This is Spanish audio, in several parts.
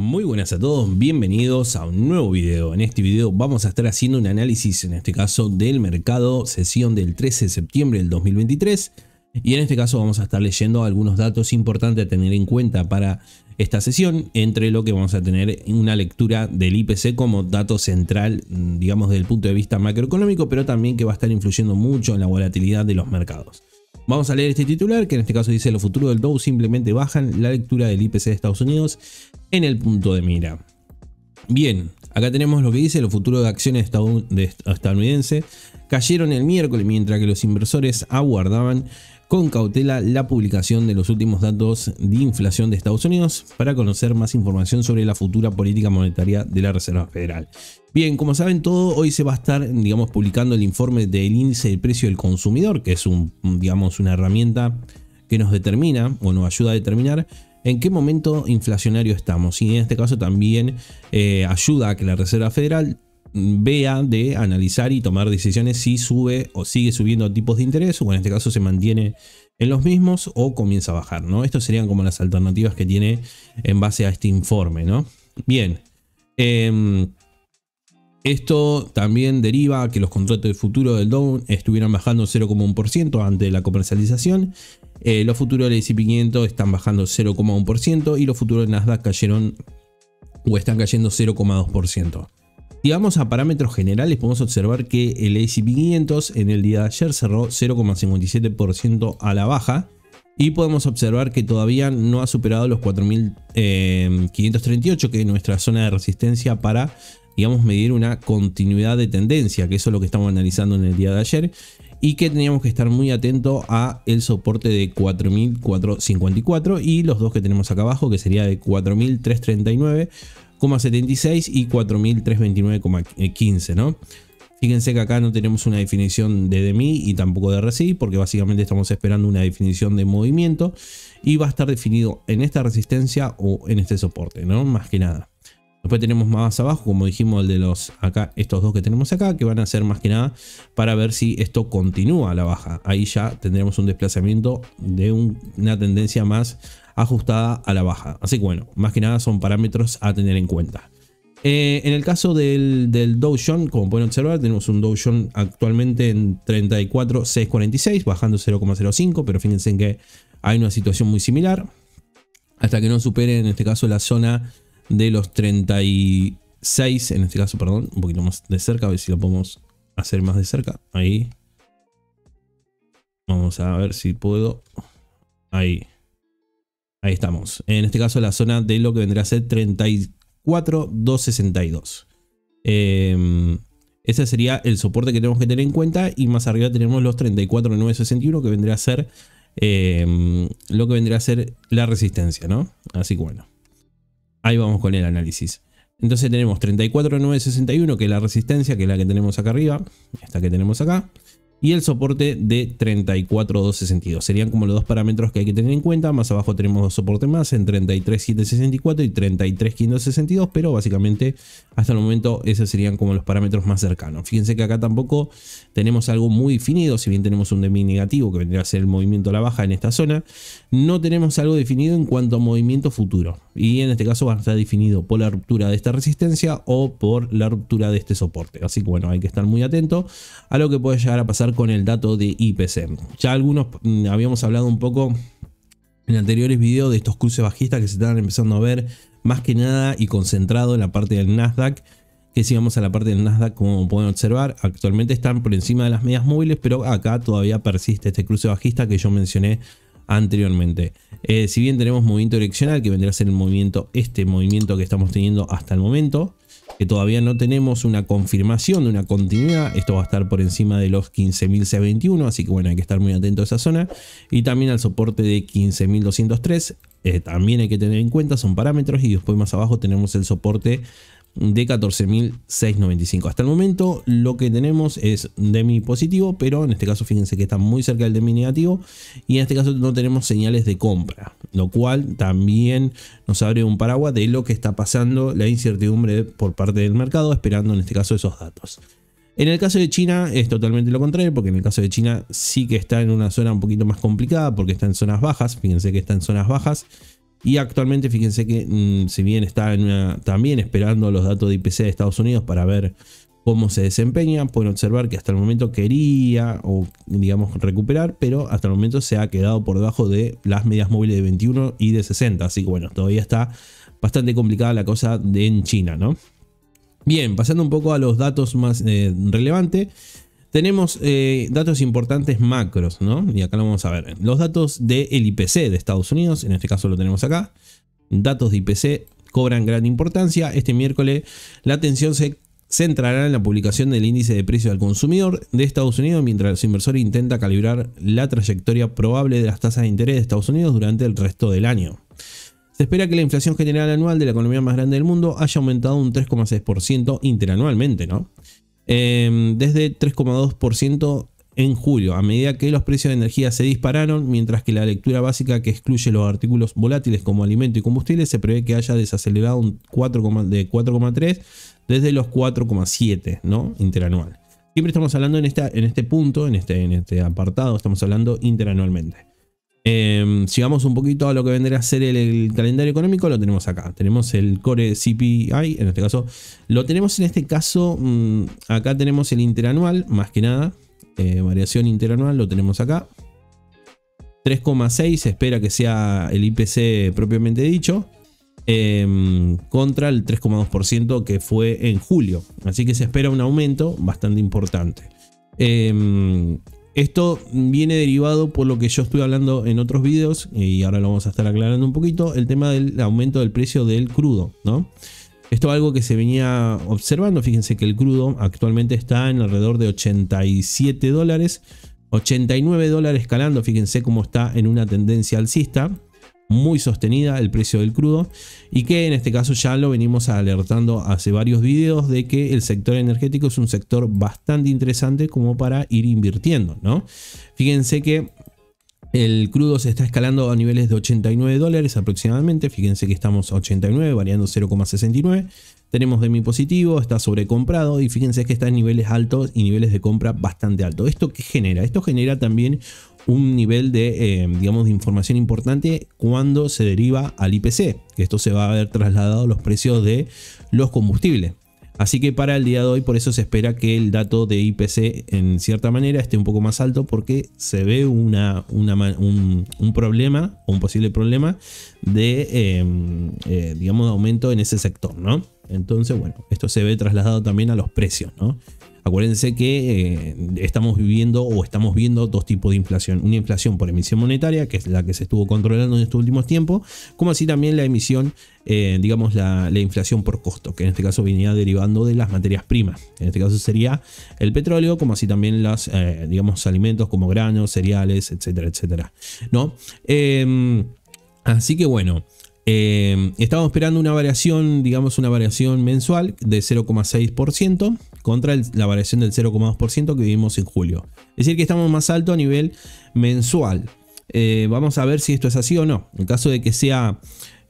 Muy buenas a todos, bienvenidos a un nuevo video. En este video vamos a estar haciendo un análisis, en este caso, del mercado, sesión del 13 de septiembre del 2023. Y en este caso vamos a estar leyendo algunos datos importantes a tener en cuenta para esta sesión, entre lo que vamos a tener una lectura del IPC como dato central, mm, digamos, desde el punto de vista macroeconómico, pero también que va a estar influyendo mucho en la volatilidad de los mercados. Vamos a leer este titular que en este caso dice lo futuro del Dow simplemente bajan la lectura del IPC de Estados Unidos en el punto de mira. Bien, acá tenemos lo que dice los futuros de acciones estadounidense cayeron el miércoles mientras que los inversores aguardaban con cautela la publicación de los últimos datos de inflación de Estados Unidos para conocer más información sobre la futura política monetaria de la Reserva Federal. Bien, como saben todo, hoy se va a estar, digamos, publicando el informe del índice de precio del consumidor, que es un, digamos, una herramienta que nos determina o nos ayuda a determinar en qué momento inflacionario estamos. Y en este caso también eh, ayuda a que la Reserva Federal vea de analizar y tomar decisiones si sube o sigue subiendo tipos de interés o en este caso se mantiene en los mismos o comienza a bajar, ¿no? Estas serían como las alternativas que tiene en base a este informe, Bien. Em, esto también deriva que los contratos de futuro del Dow estuvieran bajando 0,1% ante la comercialización. Eh, los futuros del S&P 500 están bajando 0,1% y los futuros del Nasdaq cayeron o están cayendo 0,2%. Si vamos a parámetros generales, podemos observar que el ACP 500 en el día de ayer cerró 0,57% a la baja y podemos observar que todavía no ha superado los 4.538, eh, que es nuestra zona de resistencia para, digamos, medir una continuidad de tendencia, que eso es lo que estamos analizando en el día de ayer y que teníamos que estar muy atento a el soporte de 4454 y los dos que tenemos acá abajo que sería de 4339 76 y 4.329,15, ¿no? Fíjense que acá no tenemos una definición de DMI y tampoco de RSI, porque básicamente estamos esperando una definición de movimiento y va a estar definido en esta resistencia o en este soporte, ¿no? Más que nada. Después tenemos más abajo, como dijimos, el de los acá, estos dos que tenemos acá, que van a ser más que nada para ver si esto continúa a la baja. Ahí ya tendremos un desplazamiento de una tendencia más ajustada a la baja. Así que bueno, más que nada son parámetros a tener en cuenta. Eh, en el caso del, del Dow como pueden observar, tenemos un Dow actualmente en 34,646, bajando 0,05, pero fíjense en que hay una situación muy similar. Hasta que no supere, en este caso, la zona de los 36, en este caso, perdón, un poquito más de cerca, a ver si lo podemos hacer más de cerca. Ahí. Vamos a ver si puedo. Ahí. Ahí estamos. En este caso la zona de lo que vendría a ser 34262. Em, ese sería el soporte que tenemos que tener en cuenta. Y más arriba tenemos los 34961 que vendría a ser em, lo que vendría a ser la resistencia, ¿no? Así que bueno. Ahí vamos con el análisis. Entonces tenemos 34961 que es la resistencia, que es la que tenemos acá arriba. Esta que tenemos acá y el soporte de 34262. Serían como los dos parámetros que hay que tener en cuenta. Más abajo tenemos dos soportes más en 33764 y 33562, pero básicamente hasta el momento esos serían como los parámetros más cercanos. Fíjense que acá tampoco tenemos algo muy definido, si bien tenemos un DMI negativo que vendría a ser el movimiento a la baja en esta zona, no tenemos algo definido en cuanto a movimiento futuro. Y en este caso va a estar definido por la ruptura de esta resistencia o por la ruptura de este soporte. Así que bueno, hay que estar muy atento a lo que puede llegar a pasar con el dato de IPC. Ya algunos mm, habíamos hablado un poco en anteriores videos de estos cruces bajistas que se están empezando a ver más que nada y concentrado en la parte del Nasdaq. Que si vamos a la parte del Nasdaq, como pueden observar, actualmente están por encima de las medias móviles, pero acá todavía persiste este cruce bajista que yo mencioné anteriormente. Eh, si bien tenemos movimiento direccional, que vendría a ser el movimiento, este movimiento que estamos teniendo hasta el momento, que todavía no tenemos una confirmación de una continuidad. Esto va a estar por encima de los 15.021, así que bueno, hay que estar muy atento a esa zona. Y también al soporte de 15.203, eh, también hay que tener en cuenta, son parámetros. Y después más abajo tenemos el soporte de 14.695. Hasta el momento lo que tenemos es DEMI positivo, pero en este caso fíjense que está muy cerca del DEMI negativo y en este caso no tenemos señales de compra, lo cual también nos abre un paraguas de lo que está pasando, la incertidumbre por parte del mercado, esperando en este caso esos datos. En el caso de China es totalmente lo contrario, porque en el caso de China sí que está en una zona un poquito más complicada, porque está en zonas bajas, fíjense que está en zonas bajas, y actualmente fíjense que mm, si bien está también esperando los datos de IPC de Estados Unidos para ver cómo se desempeña, pueden observar que hasta el momento quería o digamos recuperar, pero hasta el momento se ha quedado por debajo de las medias móviles de 21 y de 60. Así que bueno, todavía está bastante complicada la cosa en China, ¿no? Bien, pasando un poco a los datos más eh, relevantes tenemos eh, datos importantes macros, ¿no? Y acá lo vamos a ver. Los datos del IPC de Estados Unidos, en este caso lo tenemos acá. Datos de IPC cobran gran importancia. Este miércoles la atención se centrará en la publicación del índice de precios al consumidor de Estados Unidos mientras los inversor intenta calibrar la trayectoria probable de las tasas de interés de Estados Unidos durante el resto del año. Se espera que la inflación general anual de la economía más grande del mundo haya aumentado un 3,6% interanualmente, ¿no? Em, desde 3,2% en julio, a medida que los precios de energía se dispararon, mientras que la lectura básica que excluye los artículos volátiles como alimento y combustible se prevé que haya desacelerado un de 4,3 desde los 4,7 ¿no? interanual. Siempre estamos hablando en, este punto, este, en este apartado, estamos hablando interanualmente si em, vamos un poquito a lo que vendría a ser el, calendario económico, lo tenemos acá. Tenemos el core CPI, en este caso. Lo tenemos en este caso, mm, acá tenemos el interanual, más que nada. Eh, variación interanual, lo tenemos acá. 3,6 se espera que sea el IPC propiamente dicho. Em, contra el 3,2% que fue en julio. Así que se espera un aumento bastante importante. Em, esto viene derivado por lo que yo estoy hablando en otros videos y ahora lo vamos a estar aclarando un poquito, el tema del aumento del precio del crudo, ¿no? Esto es algo que se venía observando, fíjense que el crudo actualmente está en alrededor de 87 dólares, 89 dólares escalando, fíjense cómo está en una tendencia alcista, muy sostenida el precio del crudo y que en este caso ya lo venimos alertando hace varios videos de que el sector energético es un sector bastante interesante como para ir invirtiendo, ¿no? Fíjense que el crudo se está escalando a niveles de 89 dólares aproximadamente. Fíjense que estamos a 89, variando 0,69. Tenemos de demi positivo, está sobrecomprado y fíjense que está en niveles altos y niveles de compra bastante alto ¿Esto qué genera? Esto genera también un nivel de, em, digamos, de información importante cuando se deriva al IPC, que esto se va a ver trasladado a los precios de los combustibles. Así que para el día de hoy, por eso se espera que el dato de IPC en cierta manera esté un poco más alto porque se ve una, un, problema o un posible problema de, em, eh, digamos, aumento en ese sector, ¿no? Entonces, bueno, esto se ve trasladado también a los precios, ¿no? Acuérdense que eh, estamos viviendo o estamos viendo dos tipos de inflación. Una inflación por emisión monetaria, que es la que se estuvo controlando en estos últimos tiempos, como así también la emisión, eh, digamos, la, inflación por costo, que en este caso venía derivando de las materias primas. En este caso sería el petróleo, como así también los, eh, digamos, alimentos como granos, cereales, etcétera, etcétera. ¿No? Em, así que bueno. Eh, estamos esperando una variación, digamos una variación mensual de 0,6% contra la variación del 0,2% que vimos en julio. Es decir, que estamos más alto a nivel mensual. Eh, vamos a ver si esto es así o no. En caso de que sea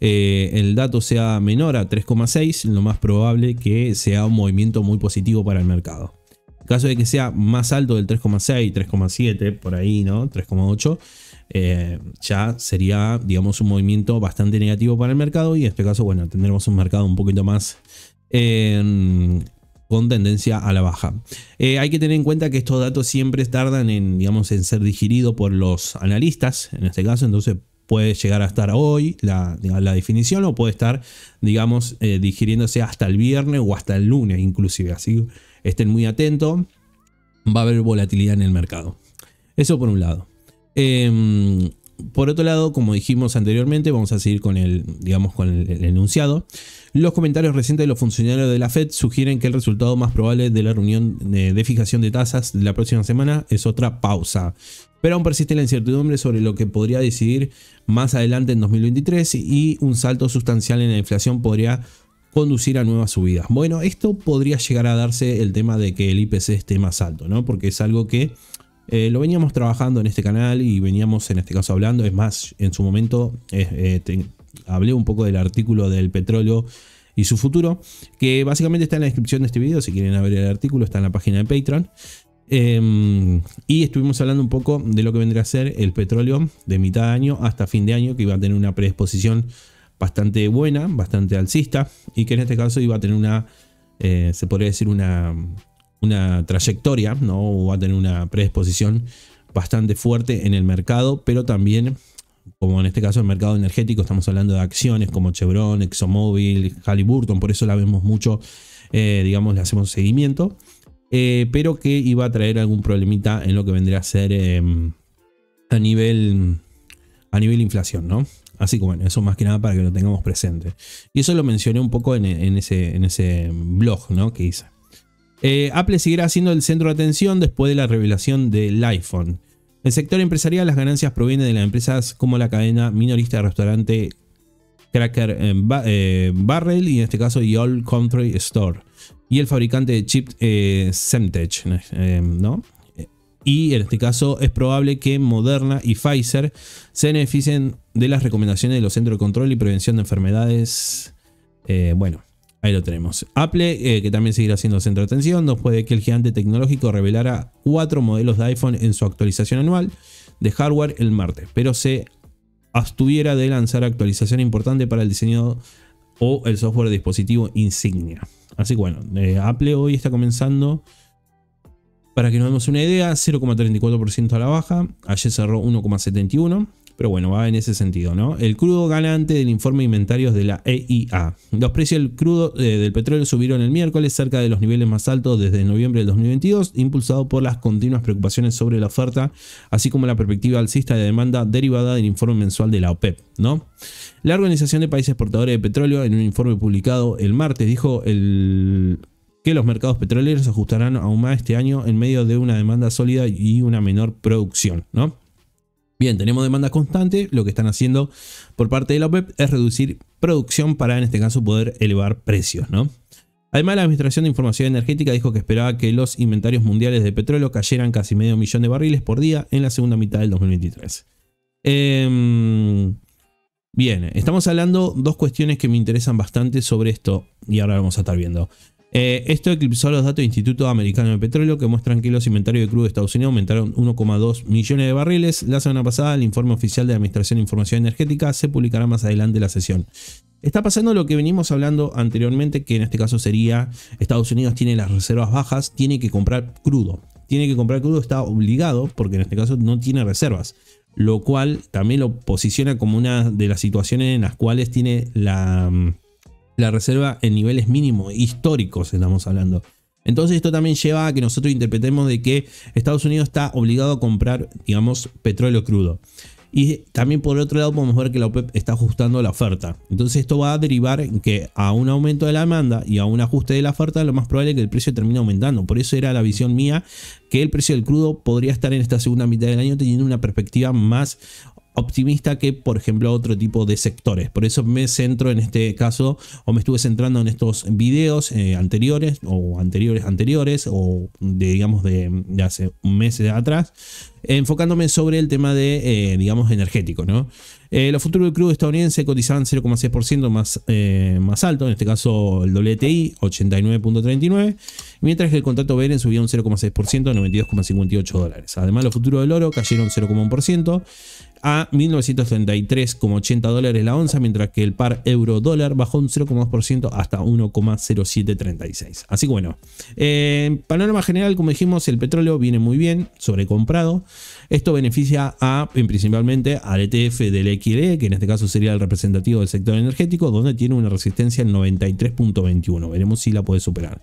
eh, el dato sea menor a 3,6, lo más probable que sea un movimiento muy positivo para el mercado. En caso de que sea más alto del 3,6, 3,7, por ahí, ¿no? 3,8 eh, ya sería, digamos, un movimiento bastante negativo para el mercado y en este caso, bueno, tendremos un mercado un poquito más em, con tendencia a la baja. Eh, hay que tener en cuenta que estos datos siempre tardan en, digamos, en ser digeridos por los analistas, en este caso, entonces puede llegar a estar hoy la, definición o puede estar, digamos, eh, digiriéndose hasta el viernes o hasta el lunes inclusive, así estén muy atentos, va a haber volatilidad en el mercado. Eso por un lado. Em, por otro lado, como dijimos anteriormente, vamos a seguir con el, digamos, con el, enunciado. Los comentarios recientes de los funcionarios de la Fed sugieren que el resultado más probable de la reunión de, fijación de tasas de la próxima semana es otra pausa. Pero aún persiste la incertidumbre sobre lo que podría decidir más adelante en 2023 y un salto sustancial en la inflación podría conducir a nuevas subidas. Bueno, esto podría llegar a darse el tema de que el IPC esté más alto, ¿no? Porque es algo que eh, lo veníamos trabajando en este canal y veníamos en este caso hablando, es más, en su momento eh, hablé un poco del artículo del petróleo y su futuro, que básicamente está en la descripción de este video, si quieren ver el artículo, está en la página de Patreon. Em, y estuvimos hablando un poco de lo que vendría a ser el petróleo de mitad de año hasta fin de año, que iba a tener una predisposición bastante buena, bastante alcista, y que en este caso iba a tener una, eh, se podría decir, una una trayectoria, ¿no? va a tener una predisposición bastante fuerte en el mercado, pero también, como en este caso el mercado energético, estamos hablando de acciones como Chevron, ExxonMobil, Halliburton, por eso la vemos mucho, eh, digamos, le hacemos seguimiento, eh, pero que iba a traer algún problemita en lo que vendría a ser em, a nivel a nivel inflación, ¿no? Así que bueno, eso más que nada para que lo tengamos presente. Y eso lo mencioné un poco en, en ese, en ese blog, ¿no? Que hice. Eh, Apple seguirá siendo el centro de atención después de la revelación del iPhone. En el sector empresarial, las ganancias provienen de las empresas como la cadena minorista de restaurante Cracker eh, eh, Barrel y en este caso y All Country Store y el fabricante de chips Semtech, ¿no? Y en este caso es probable que Moderna y Pfizer se beneficien de las recomendaciones de los centros de control y prevención de enfermedades. bueno, Ahí lo tenemos. Apple, eh, que también seguirá siendo centro de atención, después de que el gigante tecnológico revelara cuatro modelos de iPhone en su actualización anual de hardware el martes, pero se abstuviera de lanzar actualización importante para el diseño o el software de dispositivo insignia. Así que bueno, eh, Apple hoy está comenzando, para que nos demos una idea, 0,34% a la baja, ayer cerró 1,71%. Pero bueno, va en ese sentido, ¿no? El crudo ganante del informe de inventarios de la EIA. Los precios del crudo eh, del petróleo subieron el miércoles cerca de los niveles más altos desde noviembre de 2022, impulsado por las continuas preocupaciones sobre la oferta, así como la perspectiva alcista de demanda derivada del informe mensual de la OPEP, e ¿no? La Organización de Países Exportadores de Petróleo, en un informe publicado el martes, dijo que los mercados petroleros ajustarán aún más este año en medio de una demanda sólida y una menor producción, ¿no? Bien, tenemos demanda constante. Lo que están haciendo por parte de la OPEP es reducir producción para, en este caso, poder elevar precios, ¿no? Además, la Administración de Información Energética dijo que esperaba que los inventarios mundiales de petróleo cayeran casi medio millón de barriles por día en la segunda mitad del 2023. Em, bien, estamos hablando dos cuestiones que me interesan bastante sobre esto y ahora vamos a estar viendo. Eh, esto eclipsó los datos del Instituto Americano de Petróleo que muestran que los inventarios de crudo de Estados Unidos aumentaron 1,2 millones de barriles. La semana pasada el informe oficial de Administración de Información Energética se publicará más adelante la sesión. Está pasando lo que venimos hablando anteriormente, que en este caso sería Estados Unidos tiene las reservas bajas, tiene que comprar crudo. Tiene que comprar crudo, está obligado, porque en este caso no tiene reservas lo cual también lo posiciona como una de las situaciones en las cuales tiene la, mm, la reserva en niveles mínimos, históricos estamos hablando. Entonces esto también lleva a que nosotros interpretemos de que Estados Unidos está obligado a comprar, digamos, petróleo crudo. Y también por otro lado podemos ver que la OPEP está ajustando la oferta. Entonces esto va a derivar en que a un aumento de la demanda y a un ajuste de la oferta lo más probable es que el precio termine aumentando. Por eso era la visión mía que el precio del crudo podría estar en esta segunda mitad del año teniendo una perspectiva más optimista que, por ejemplo, otro tipo de sectores. Por eso me centro en este caso, o me estuve centrando en estos videos eh, anteriores, o anteriores anteriores, o de, digamos de, de hace meses atrás, enfocándome sobre el tema de, eh, digamos, energético, ¿no? Eh, los futuros del crudo estadounidense cotizaban 0,6% más, más alto, en este caso el WTI 89.39, mientras que el contrato Beren subía un 0,6% a 92,58 dólares. Además, los futuros del oro cayeron 0,1%, a 1.933,80 dólares la onza, mientras que el par euro dólar bajó un 0,2% hasta 1,0736. Así que bueno, eh, panorama general, como dijimos, el petróleo viene muy bien, sobrecomprado. Esto beneficia a, principalmente al ETF del XLE, que en este caso sería el representativo del sector energético, donde tiene una resistencia en 93.21. Veremos si la puede superar.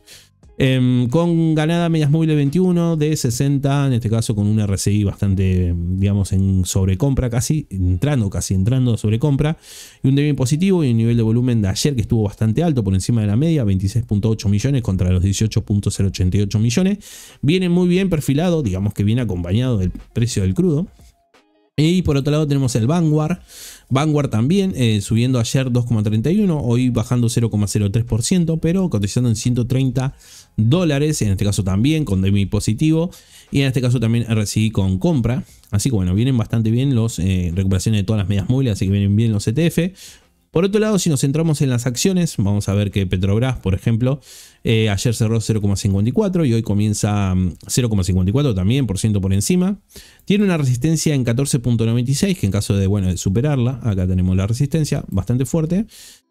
Em, con ganada medias móviles 21 de 60, en este caso con un RCI bastante, digamos, en sobrecompra casi, entrando casi, entrando sobrecompra, y un débil positivo y un nivel de volumen de ayer que estuvo bastante alto, por encima de la media, 26.8 millones contra los 18.088 millones. Viene muy bien perfilado, digamos que viene acompañado del precio del crudo. Y por otro lado tenemos el Vanguard Vanguard también, eh, subiendo ayer 2,31, hoy bajando 0,03%, pero cotizando en 130 dólares, en este caso también con demi positivo, y en este caso también recibí con compra. Así que bueno, vienen bastante bien las eh, recuperaciones de todas las medias móviles, así que vienen bien los ETF. Por otro lado, si nos centramos en las acciones, vamos a ver que Petrobras, por ejemplo, eh, ayer cerró 0,54 y hoy comienza 0,54 mm, también por ciento por encima. Tiene una resistencia en 14.96, que en caso de, bueno, superarla, acá tenemos la resistencia bastante fuerte.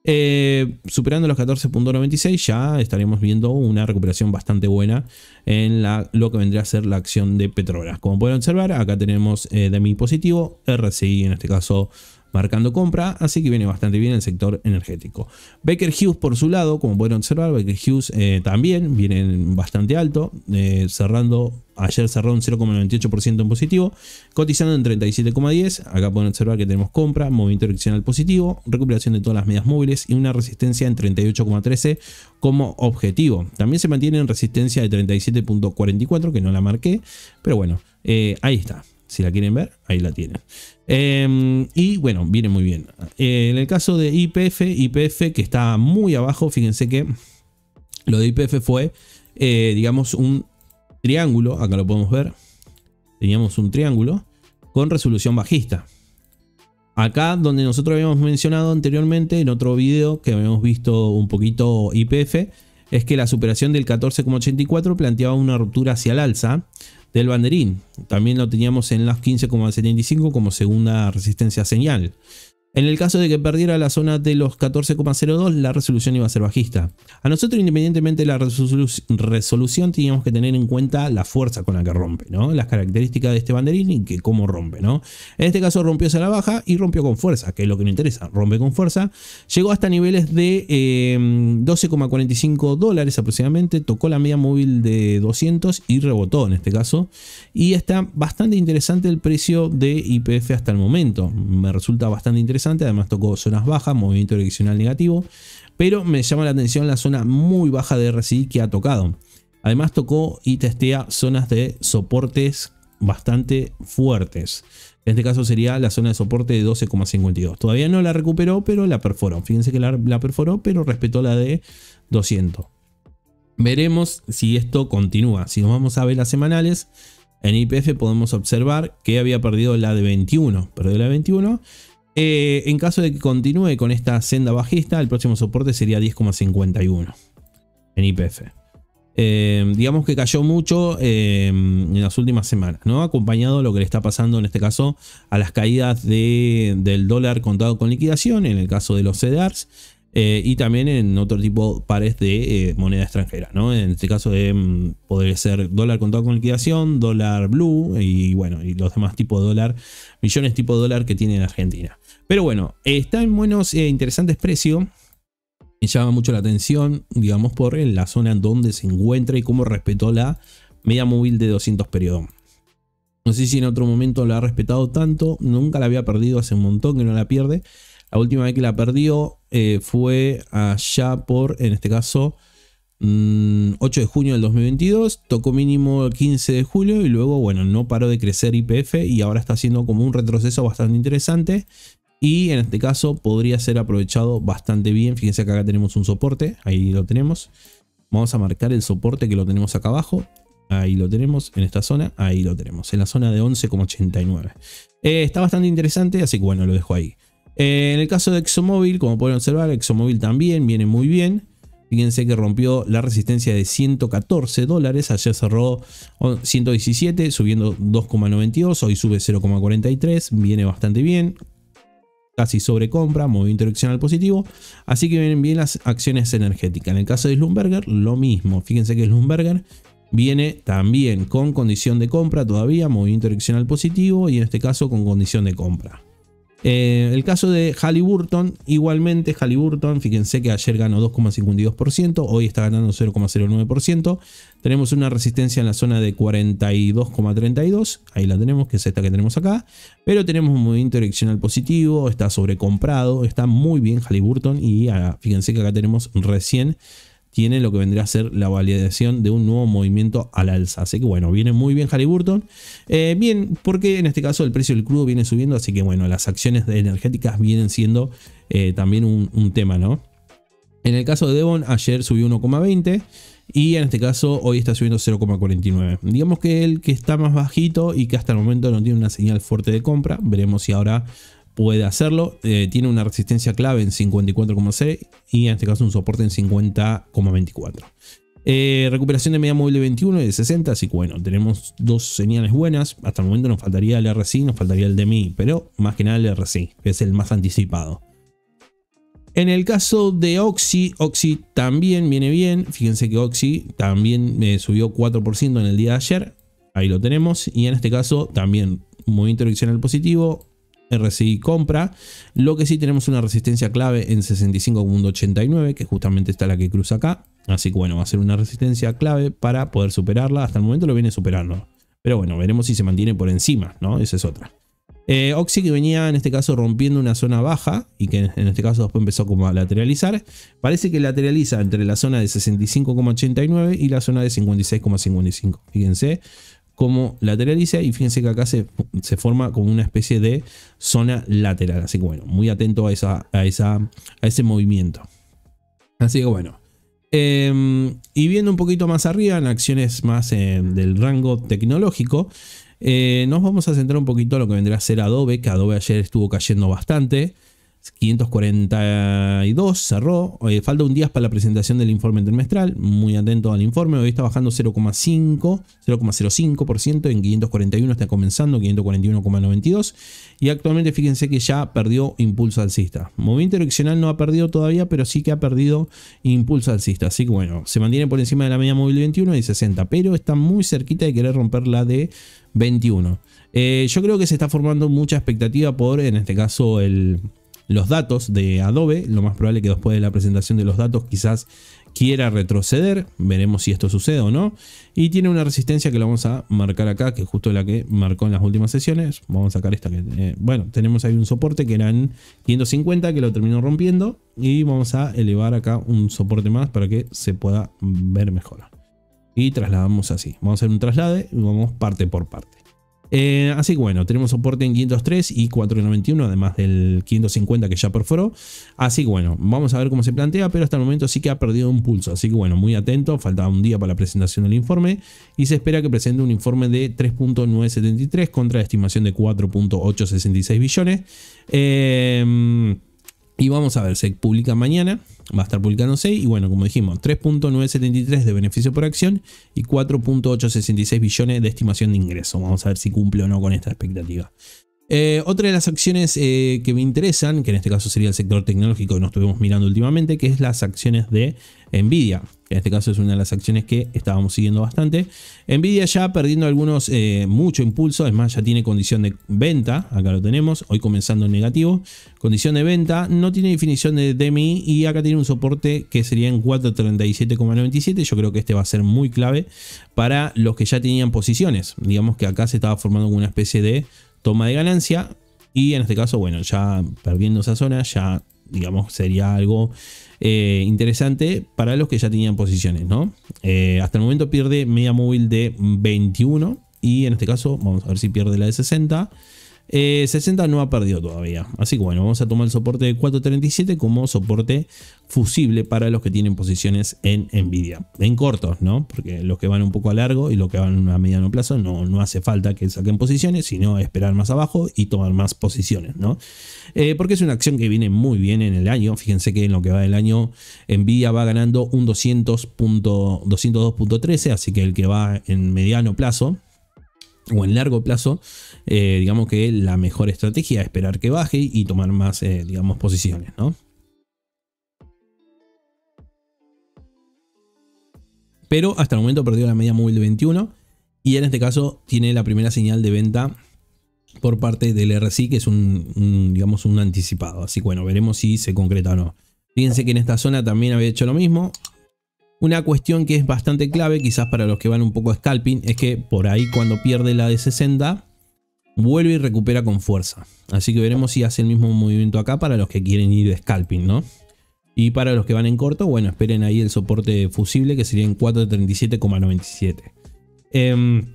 Eh, superando los 14.96 ya estaremos viendo una recuperación bastante buena en la, lo que vendría a ser la acción de Petrobras. Como pueden observar, acá tenemos DEMI de mi positivo, RSI en este caso marcando compra, así que viene bastante bien el sector energético. Baker Hughes por su lado, como pueden observar, Baker Hughes eh, también viene bastante alto, eh, cerrando Ayer cerró un 0,98% en positivo, cotizando en 37,10. Acá pueden observar que tenemos compra, movimiento direccional positivo, recuperación de todas las medidas móviles y una resistencia en 38,13 como objetivo. También se mantiene en resistencia de 37,44, que no la marqué, pero bueno, eh, ahí está. Si la quieren ver, ahí la tienen. Em, y bueno, viene muy bien. Eh, en el caso de IPF, IPF que está muy abajo, fíjense que lo de IPF fue, eh, digamos, un triángulo. Acá lo podemos ver. Teníamos un triángulo con resolución bajista. Acá donde nosotros habíamos mencionado anteriormente en otro video que habíamos visto un poquito IPF, es que la superación del 14,84 planteaba una ruptura hacia el alza del banderín. También lo teníamos en las 15,75 como segunda resistencia señal. En el caso de que perdiera la zona de los 14,02, la resolución iba a ser bajista. A nosotros, independientemente de la resolución, teníamos que tener en cuenta la fuerza con la que rompe, ¿no? Las características de este banderín y que cómo rompe, ¿no? En este caso rompió a la baja y rompió con fuerza, que es lo que nos interesa, rompe con fuerza. Llegó hasta niveles de 12,45 em, dólares aproximadamente, tocó la media móvil de 200 y rebotó en este caso. Y está bastante interesante el precio de IPF hasta el momento. Me resulta bastante interesante además tocó zonas bajas, movimiento direccional negativo, pero me llama la atención la zona muy baja de RSI que ha tocado. Además tocó y testea zonas de soportes bastante fuertes. En este caso sería la zona de soporte de 12,52. Todavía no la recuperó, pero la perforó. Fíjense que la, perforó, pero respetó la de 200. Veremos si esto continúa. Si nos vamos a ver las semanales, en IPF podemos observar que había perdido la de 21. Perdió la de 21 eh, en caso de que continúe con esta senda bajista, el próximo soporte sería 10,51 en IPF. Eh, digamos que cayó mucho eh, en las últimas semanas, ¿no? Acompañado de lo que le está pasando en este caso a las caídas del dólar contado con liquidación, en el caso de los CEDARs, y también en otro tipo pares de moneda extranjera, En este caso podría ser dólar contado con liquidación, dólar blue y bueno, los demás tipos dólar, millones tipo de dólar que tiene en Argentina. Pero bueno, eh, está en buenos e interesantes precios. Me llama mucho la atención, digamos, por eh, la zona en donde se encuentra y cómo respetó la media móvil de 200 periodo. No sé si en otro momento la ha respetado tanto, nunca la había perdido, hace un montón que no la pierde. La última vez que la perdió fue allá por, en este caso, 8 mm, de junio del 2022, tocó mínimo el 15 de julio y luego, bueno, no paró de crecer IPF y ahora está haciendo como un retroceso bastante interesante. Y en este caso podría ser aprovechado bastante bien. Fíjense que acá tenemos un soporte. Ahí lo tenemos. Vamos a marcar el soporte que lo tenemos acá abajo. Ahí lo tenemos. En esta zona. Ahí lo tenemos. En la zona de 11,89. Eh, está bastante interesante. Así que bueno, lo dejo ahí. Eh, en el caso de ExxonMobil, como pueden observar, ExxonMobil también viene muy bien. Fíjense que rompió la resistencia de 114 dólares. Ayer cerró 117, subiendo 2,92. Hoy sube 0,43. Viene bastante bien casi compra, movimiento direccional positivo, así que vienen bien las acciones energéticas. En el caso de Slumberger, lo mismo. Fíjense que Slumberger viene también con condición de compra todavía, movimiento direccional positivo y en este caso con condición de compra. Eh, el caso de Halliburton, igualmente Halliburton, fíjense que ayer ganó 2,52%, hoy está ganando 0,09%. Tenemos una resistencia en la zona de 42,32, ahí la tenemos, que es esta que tenemos acá. Pero tenemos un movimiento direccional positivo, está sobrecomprado, está muy bien Halliburton y ah, fíjense que acá tenemos recién tiene lo que vendría a ser la validación de un nuevo movimiento al alza. Así que bueno, viene muy bien Harry Burton eh, bien, porque en este caso el precio del crudo viene subiendo, así que bueno, las acciones energéticas vienen siendo eh, también un, un tema, ¿no? En el caso de Devon, ayer subió 1,20. Y en este caso hoy está subiendo 0,49. Digamos que el que está más bajito y que hasta el momento no tiene una señal fuerte de compra. Veremos si ahora puede hacerlo. Eh, tiene una resistencia clave en 54,6 y en este caso un soporte en 50,24. Eh, recuperación de media móvil de 21 y de 60, así que bueno, tenemos dos señales buenas. Hasta el momento nos faltaría el RSI, nos faltaría el DMI, pero más que nada el RSI, que es el más anticipado. En el caso de Oxy, Oxy también viene bien. Fíjense que Oxy también eh, subió 4% en el día de ayer. Ahí lo tenemos. Y en este caso también movimiento al positivo, RSI compra. Lo que sí tenemos una resistencia clave en 65.89, que justamente está la que cruza acá. Así que bueno, va a ser una resistencia clave para poder superarla. Hasta el momento lo viene superando. Pero bueno, veremos si se mantiene por encima, ¿no? Esa es otra. Eh, Oxy que venía en este caso rompiendo una zona baja y que en este caso después empezó como a lateralizar. Parece que lateraliza entre la zona de 65,89 y la zona de 56,55. Fíjense, como lateraliza y fíjense que acá se, se, forma como una especie de zona lateral. Así que bueno, muy atento a, esa, esa, a ese movimiento. Así que bueno. Em, y viendo un poquito más arriba, en acciones más em, del rango tecnológico, eh, nos vamos a centrar un poquito a lo que vendrá a ser Adobe, que Adobe ayer estuvo cayendo bastante. 542 cerró. Eh, falta un día para la presentación del informe trimestral. Muy atento al informe. Hoy está bajando 0,5, 0,05%. En 541 está comenzando, 541,92. Y actualmente fíjense que ya perdió impulso alcista. Movimiento direccional no ha perdido todavía, pero sí que ha perdido impulso alcista. Así que bueno, se mantiene por encima de la media móvil 21 y 60. Pero está muy cerquita de querer romper la de 21. Eh, yo creo que se está formando mucha expectativa por, en este caso, el los datos de Adobe. Lo más probable que después de la presentación de los datos quizás quiera retroceder. Veremos si esto sucede o no. Y tiene una resistencia que la vamos a marcar acá, que es justo la que marcó en las últimas sesiones. Vamos a sacar esta. Que, eh, bueno, tenemos ahí un soporte que eran 550, que lo terminó rompiendo. Y vamos a elevar acá un soporte más para que se pueda ver mejor. Y trasladamos así. Vamos a hacer un traslade y vamos parte por parte. Eh, así que bueno, tenemos soporte en 503 y 491, además del 550 que ya perforó. Así que bueno, vamos a ver cómo se plantea, pero hasta el momento sí que ha perdido un pulso. Así que bueno, muy atento, faltaba un día para la presentación del informe y se espera que presente un informe de 3.973 contra la estimación de 4.866 billones. Eh, y vamos a ver, se publica mañana, va a estar publicando 6 y bueno, como dijimos, 3.973 de beneficio por acción y 4.866 billones de estimación de ingreso. Vamos a ver si cumple o no con esta expectativa. Eh, otra de las acciones eh, que me interesan, que en este caso sería el sector tecnológico que nos estuvimos mirando últimamente, que es las acciones de Nvidia, en este caso es una de las acciones que estábamos siguiendo bastante. Nvidia ya perdiendo algunos, eh, mucho impulso. Es más, ya tiene condición de venta. Acá lo tenemos. Hoy comenzando en negativo. Condición de venta. No tiene definición de DMI. Y acá tiene un soporte que sería en 437,97. Yo creo que este va a ser muy clave para los que ya tenían posiciones. Digamos que acá se estaba formando una especie de toma de ganancia. Y en este caso, bueno, ya perdiendo esa zona, ya digamos, sería algo eh, interesante para los que ya tenían posiciones, ¿no? Eh, hasta el momento pierde media móvil de 21 y en este caso vamos a ver si pierde la de 60. 60 eh, no ha perdido todavía. Así que bueno, vamos a tomar el soporte de 437 como soporte fusible para los que tienen posiciones en Nvidia. En cortos, ¿no? Porque los que van un poco a largo y los que van a mediano plazo no, no hace falta que saquen posiciones, sino esperar más abajo y tomar más posiciones, ¿no? Eh, porque es una acción que viene muy bien en el año. Fíjense que en lo que va del año Nvidia va ganando un 202.13, así que el que va en mediano plazo o en largo plazo, eh, digamos que la mejor estrategia es esperar que baje y tomar más, eh, digamos, posiciones, ¿no? Pero hasta el momento perdió la media móvil de 21 y en este caso tiene la primera señal de venta por parte del RSI, que es un, digamos, un anticipado. Así que bueno, veremos si se concreta o no. Fíjense que en esta zona también había hecho lo mismo. Una cuestión que es bastante clave, quizás para los que van un poco a scalping, es que por ahí cuando pierde la de 60, vuelve y recupera con fuerza. Así que veremos si hace el mismo movimiento acá para los que quieren ir de scalping, ¿no? Y para los que van en corto, bueno, esperen ahí el soporte fusible que sería en 437,97. Em,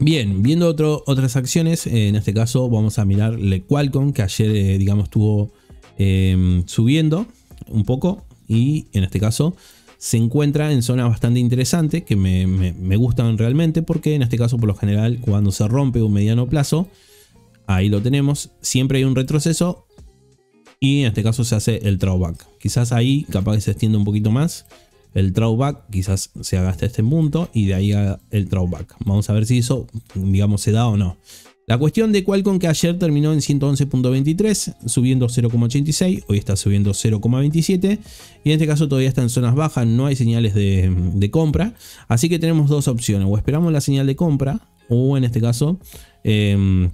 bien, viendo otras acciones, eh, en este caso vamos a mirar Le Qualcomm, que ayer, eh, digamos, estuvo em, subiendo un poco y en este caso se encuentra en zonas bastante interesantes que me, gustan realmente porque en este caso por lo general cuando se rompe un mediano plazo, ahí lo tenemos, siempre hay un retroceso y en este caso se hace el drawback. Quizás ahí capaz que se extiende un poquito más el drawback, quizás se haga hasta este punto y de ahí el drawback. Vamos a ver si eso digamos se da o no. La cuestión de Qualcomm que ayer terminó en 111.23, subiendo 0.86, hoy está subiendo 0.27 y en este caso todavía está en zonas bajas, no hay señales de, compra, así que tenemos dos opciones, o esperamos la señal de compra o en este caso em,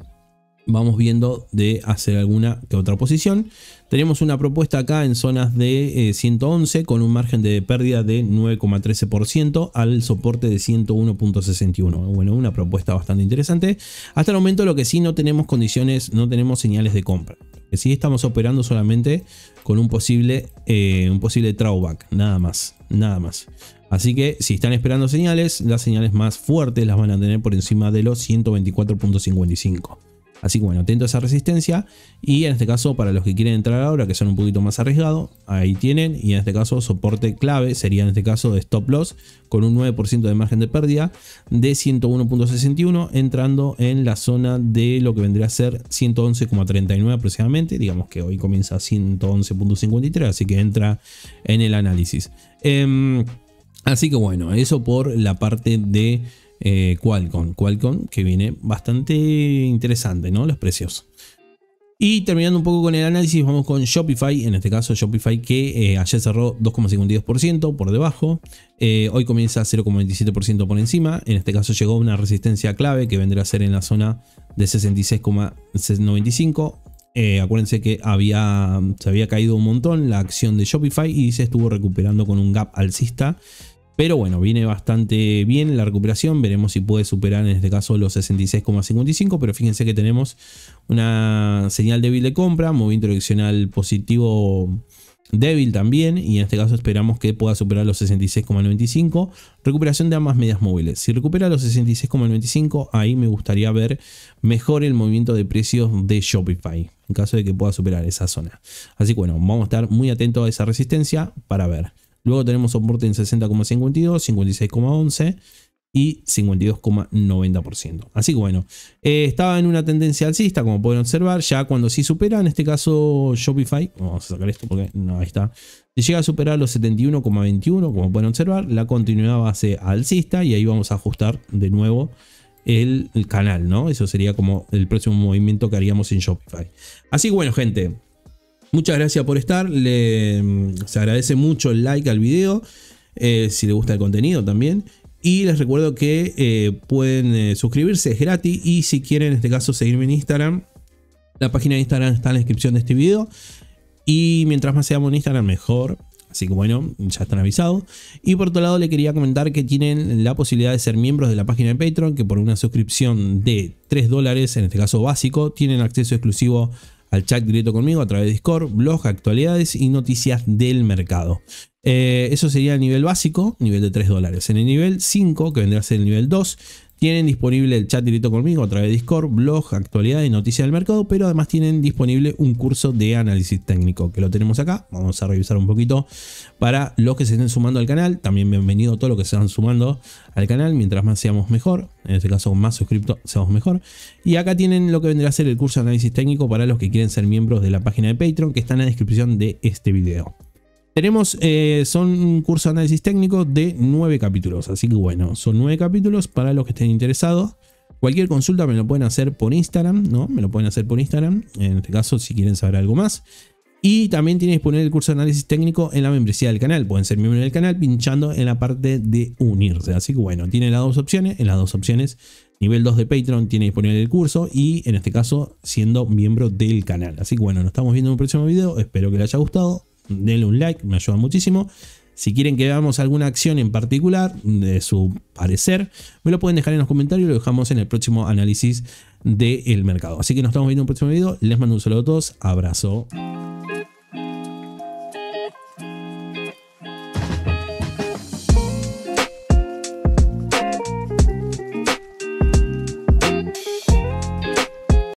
vamos viendo de hacer alguna que otra posición. Tenemos una propuesta acá en zonas de 111 eh, con un margen de pérdida de 9,13% al soporte de 101.61. Bueno, una propuesta bastante interesante. Hasta el momento lo que sí no tenemos condiciones, no tenemos señales de compra. Que sí estamos operando solamente con un posible, eh, un posible drawback, nada más, nada más. Así que si están esperando señales, las señales más fuertes las van a tener por encima de los 124.55. Así que bueno, atento a esa resistencia. Y en este caso, para los que quieren entrar ahora, que son un poquito más arriesgados, ahí tienen. Y en este caso, soporte clave sería en este caso de stop loss con un 9% de margen de pérdida de 101.61, entrando en la zona de lo que vendría a ser 111.39 aproximadamente. Digamos que hoy comienza 111.53, así que entra en el análisis. Em, así que bueno, eso por la parte de eh, Qualcomm. Qualcomm que viene bastante interesante, ¿no? Los precios. Y terminando un poco con el análisis, vamos con Shopify, en este caso Shopify que eh, ayer cerró 2,52% por debajo, eh, hoy comienza 0,27% por encima, en este caso llegó una resistencia clave que vendrá a ser en la zona de 66,95, acuérdense que había, se había caído un montón la acción de Shopify y se estuvo recuperando con un gap alcista pero bueno, viene bastante bien la recuperación. Veremos si puede superar en este caso los 66,55. Pero fíjense que tenemos una señal débil de compra, movimiento direccional positivo débil también. Y en este caso esperamos que pueda superar los 66,95. Recuperación de ambas medias móviles. Si recupera los 66,95, ahí me gustaría ver mejor el movimiento de precios de Shopify. En caso de que pueda superar esa zona. Así que bueno, vamos a estar muy atentos a esa resistencia para ver. Luego tenemos soporte en 60,52, 56,11 y 52,90%. Así que bueno, eh, estaba en una tendencia alcista, como pueden observar, ya cuando sí supera, en este caso Shopify, vamos a sacar esto porque no, ahí está, si llega a superar los 71,21, como pueden observar, la continuidad va a ser alcista y ahí vamos a ajustar de nuevo el, el canal, ¿no? Eso sería como el próximo movimiento que haríamos en Shopify. Así que bueno, gente. Muchas gracias por estar. Mm, se agradece mucho el like al video. Eh, si le gusta el contenido también. Y les recuerdo que eh, pueden eh, suscribirse, es gratis. Y si quieren, en este caso, seguirme en Instagram. La página de Instagram está en la descripción de este video. Y mientras más seamos en Instagram, mejor. Así que bueno, ya están avisados. Y por otro lado, le quería comentar que tienen la posibilidad de ser miembros de la página de Patreon, que por una suscripción de 3 dólares, en este caso básico, tienen acceso exclusivo a al chat directo conmigo a través de Discord, blog, actualidades y noticias del mercado. Eh, eso sería el nivel básico, nivel de 3 dólares. En el nivel 5, que vendría a ser el nivel 2, tienen disponible el chat directo conmigo a través de Discord, blog, actualidad y noticias del mercado, pero además tienen disponible un curso de análisis técnico que lo tenemos acá. Vamos a revisar un poquito para los que se estén sumando al canal. También bienvenido a todos los que se están sumando al canal. Mientras más seamos mejor, en este caso más suscriptos seamos mejor. Y acá tienen lo que vendrá a ser el curso de análisis técnico para los que quieren ser miembros de la página de Patreon que está en la descripción de este video. Tenemos, eh, son un curso de análisis técnico de nueve capítulos, así que bueno, son nueve capítulos para los que estén interesados. Cualquier consulta me lo pueden hacer por Instagram, ¿no? Me lo pueden hacer por Instagram, en este caso, si quieren saber algo más. Y también tienen disponible el curso de análisis técnico en la membresía del canal. Pueden ser miembro del canal pinchando en la parte de unirse. Así que bueno, tienen las dos opciones. En las dos opciones, nivel 2 de Patreon tiene disponible el curso y en este caso siendo miembro del canal. Así que bueno, nos estamos viendo en un próximo video. Espero que les haya gustado denle un like, me ayuda muchísimo. Si quieren que veamos alguna acción en particular de su parecer, me lo pueden dejar en los comentarios y lo dejamos en el próximo análisis del mercado. Así que nos estamos viendo en un próximo video. Les mando un saludo a todos. Abrazo.